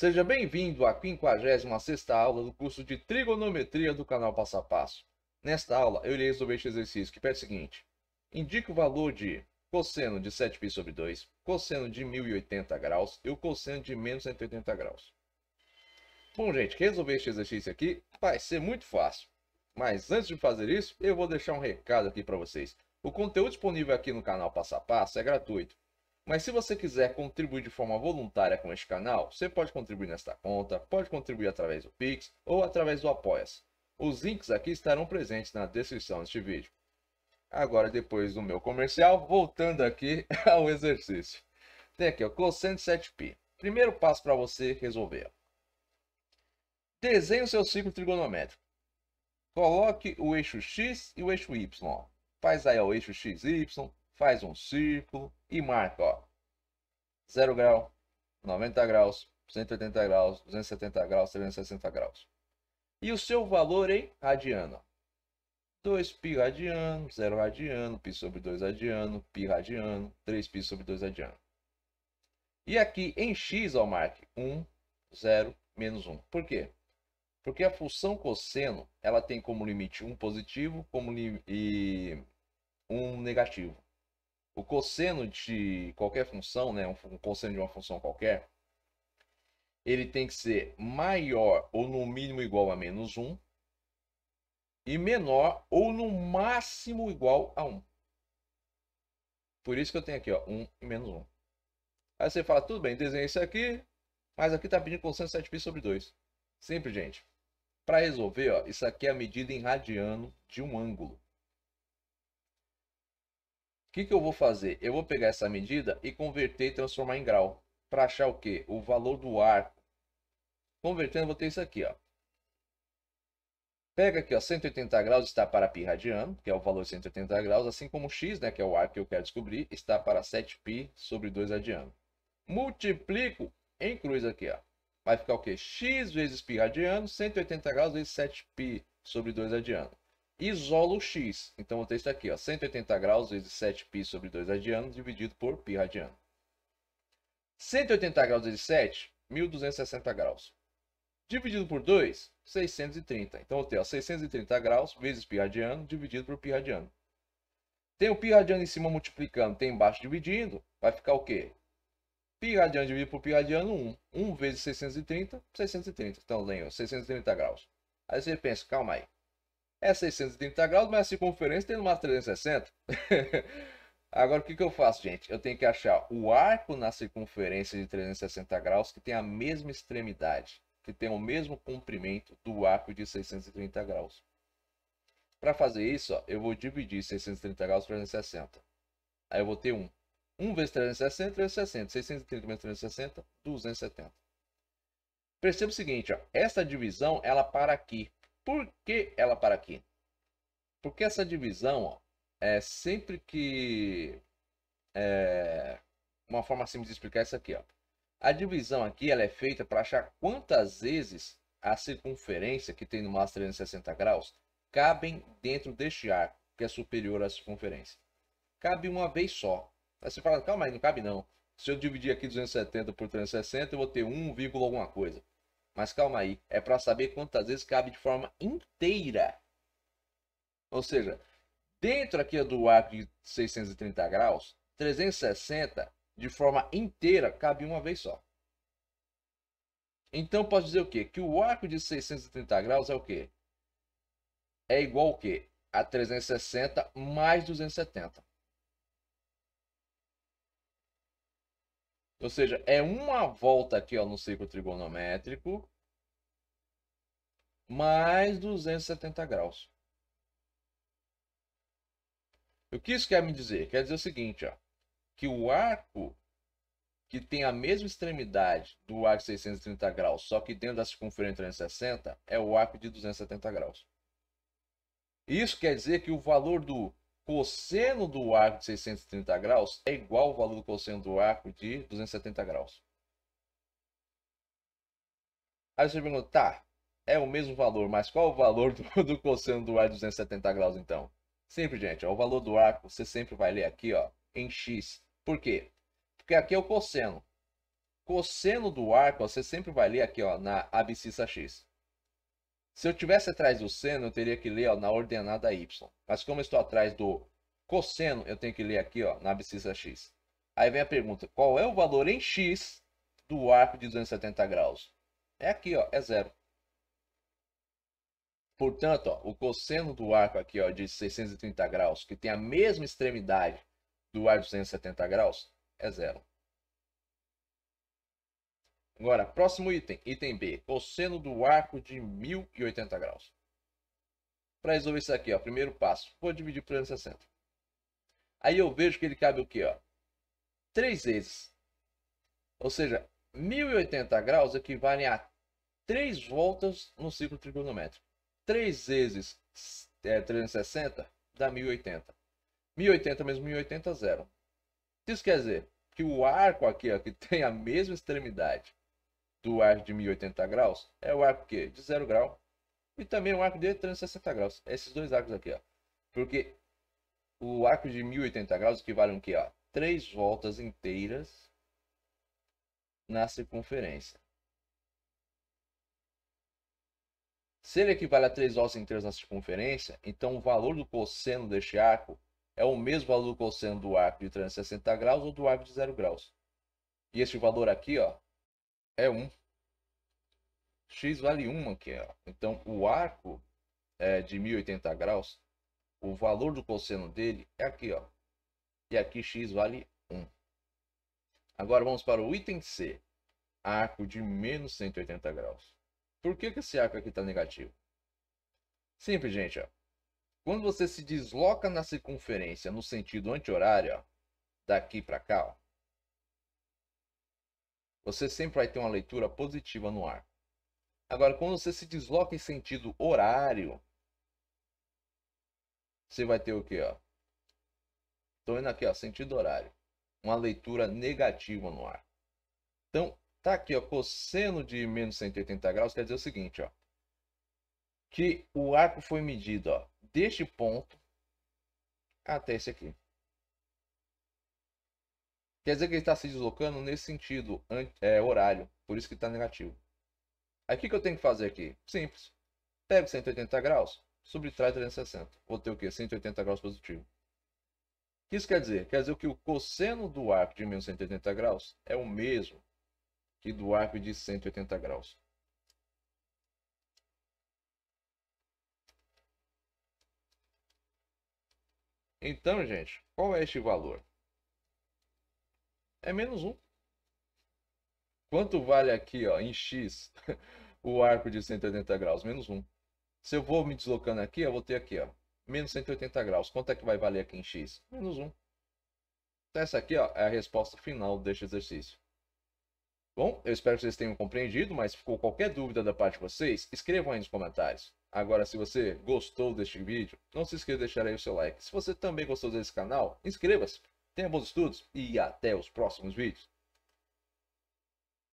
Seja bem-vindo à 56 aula do curso de Trigonometria do canal Passo a Passo. Nesta aula, eu irei resolver este exercício que pede o seguinte. Indique o valor de cosseno de 7π sobre 2, cosseno de 1080 graus e o cosseno de menos 180 graus. Bom, gente, resolver este exercício aqui vai ser muito fácil. Mas antes de fazer isso, eu vou deixar um recado aqui para vocês. O conteúdo disponível aqui no canal Passo a Passo é gratuito. Mas se você quiser contribuir de forma voluntária com este canal, você pode contribuir nesta conta, pode contribuir através do Pix ou através do Apoia-se. Os links aqui estarão presentes na descrição deste vídeo. Agora, depois do meu comercial, voltando aqui ao exercício. Tem aqui o cosseno 7π. Primeiro passo para você resolver. Desenhe o seu ciclo trigonométrico. Coloque o eixo x e o eixo y. Faz aí o eixo x, y, faz um círculo e marca, ó. 0 grau, 90 graus, 180 graus, 270 graus, 360 graus. E o seu valor em radiano, 2π radiano, 0 radiano, π sobre 2 radiano, π radiano, 3π sobre 2 radiano. E aqui em x, ó, marque 1, 0, menos 1. Por quê? Porque a função cosseno, ela tem como limite 1 positivo como e 1 negativo. O cosseno de qualquer função, né, um cosseno de uma função qualquer, ele tem que ser maior ou no mínimo igual a menos 1 e menor ou no máximo igual a 1. Por isso que eu tenho aqui ó, 1 e menos 1. Aí você fala, tudo bem, desenhei isso aqui, mas aqui está pedindo cosseno 7π sobre 2. Simples, gente. Para resolver, ó, isso aqui é a medida em radiano de um ângulo. O que, que eu vou fazer? Eu vou pegar essa medida e converter e transformar em grau. Para achar o quê? O valor do arco. Convertendo, vou ter isso aqui, ó. Pega aqui, ó, 180 graus está para π radiano, que é o valor de 180 graus, assim como x, né, que é o arco que eu quero descobrir, está para 7π sobre 2 radiano. Multiplico em cruz aqui, ó. Vai ficar o quê? x vezes π radiano, 180 graus vezes 7π sobre 2 radiano isolo o x. Então vou ter isso é aqui, ó, 180 graus vezes 7π sobre 2 radianos dividido por π radiano. 180 graus vezes 7, 1260 graus. Dividido por 2, 630. Então eu tenho ó, 630 graus vezes π radiano dividido por π radiano. Tem o π radiano em cima multiplicando, tem embaixo dividindo, vai ficar o quê? Π radiano dividido por π radiano, 1. 1 vezes 630, 630. Então eu tenho 630 graus. Aí você pensa, calma aí, é 630 graus, mas a circunferência tem no máximo 360. Agora, o que, que eu faço, gente? Eu tenho que achar o arco na circunferência de 360 graus que tem a mesma extremidade, que tem o mesmo comprimento do arco de 630 graus. Para fazer isso, ó, eu vou dividir 630 graus por 360. Aí eu vou ter 1. 1 vezes 360, 360. 630 menos 360, 270. Perceba o seguinte, ó, essa divisão ela para aqui. Por que ela para aqui? Porque essa divisão ó, é sempre que. É, uma forma simples de explicar isso aqui. Ó. A divisão aqui ela é feita para achar quantas vezes a circunferência que tem no máximo 360 graus cabem dentro deste arco, que é superior à circunferência. Cabe uma vez só. Aí você fala, calma aí, não cabe não. Se eu dividir aqui 270 por 360, eu vou ter 1, alguma coisa. Mas calma aí, é para saber quantas vezes cabe de forma inteira. Ou seja, dentro aqui do arco de 630 graus, 360 de forma inteira cabe uma vez só. Então posso dizer o quê? Que o arco de 630 graus é o quê? É igual o quê? A 360 mais 270. Ou seja, é uma volta aqui ó, no ciclo trigonométrico mais 270 graus. O que isso quer me dizer? Quer dizer o seguinte, ó, que o arco que tem a mesma extremidade do arco 630 graus, só que dentro da circunferência 360, é o arco de 270 graus. Isso quer dizer que o valor do cosseno do arco de 630 graus é igual ao valor do cosseno do arco de 270 graus. Aí você pergunta, tá, é o mesmo valor, mas qual é o valor do, do cosseno do arco de 270 graus então? Sempre, gente, ó, o valor do arco você sempre vai ler aqui ó, em x. Por quê? Porque aqui é o cosseno. Cosseno do arco ó, você sempre vai ler aqui ó, na abscissa x. Se eu tivesse atrás do seno, eu teria que ler ó, na ordenada y. Mas como eu estou atrás do cosseno, eu tenho que ler aqui ó, na abscissa x. Aí vem a pergunta, qual é o valor em x do arco de 270 graus? É aqui, ó, é zero. Portanto, ó, o cosseno do arco aqui ó, de 630 graus, que tem a mesma extremidade do arco de 270 graus, é zero. Agora, próximo item, item B, cosseno do arco de 1080 graus. Para resolver isso aqui, ó, primeiro passo, vou dividir por 360. Aí eu vejo que ele cabe o quê? Ó? 3 vezes. Ou seja, 1080 graus equivale a 3 voltas no ciclo trigonométrico. 3 vezes é, 360 dá 1080. 1080 menos 1080 é zero. Isso quer dizer que o arco aqui ó, que tem a mesma extremidade do arco de 1080 graus é o arco que de zero grau e também o é arco de 360 graus. Esses dois arcos aqui, ó. Porque o arco de 1080 graus equivale a ó? Três voltas inteiras na circunferência. Se ele equivale a três voltas inteiras na circunferência, então o valor do cosseno deste arco é o mesmo valor do cosseno do arco de 360 graus ou do arco de zero graus. E esse valor aqui, ó, é 1. X vale 1 aqui. É, ó. Então, o arco é, de 1080 graus, o valor do cosseno dele é aqui. ó. E aqui X vale 1. Agora vamos para o item C. Arco de menos 180 graus. Por que, que esse arco aqui está negativo? Simples, gente. Ó. Quando você se desloca na circunferência no sentido anti-horário, daqui para cá, ó, você sempre vai ter uma leitura positiva no ar. Agora, quando você se desloca em sentido horário, você vai ter o que, Estou indo aqui, ó, sentido horário. Uma leitura negativa no ar. Então, tá aqui, ó, cosseno de menos 180 graus quer dizer o seguinte, ó. Que o arco foi medido, ó, deste ponto até esse aqui. Quer dizer que ele está se deslocando nesse sentido é, horário, por isso que está negativo. Aí o que, que eu tenho que fazer aqui? Simples. Pego 180 graus, subtrai 360. Vou ter o que? 180 graus positivo. O que isso quer dizer? Quer dizer que o cosseno do arco de menos 180 graus é o mesmo que do arco de 180 graus. Então, gente, qual é este valor? é menos um. Quanto vale aqui ó, em X o arco de 180 graus? Menos um. Se eu vou me deslocando aqui, eu vou ter aqui, ó, menos 180 graus. Quanto é que vai valer aqui em X? Menos um. Então, essa aqui ó, é a resposta final deste exercício. Bom, eu espero que vocês tenham compreendido, mas ficou qualquer dúvida da parte de vocês, escrevam aí nos comentários. Agora, se você gostou deste vídeo, não se esqueça de deixar aí o seu like. Se você também gostou desse canal, inscreva-se tenha bons estudos e até os próximos vídeos.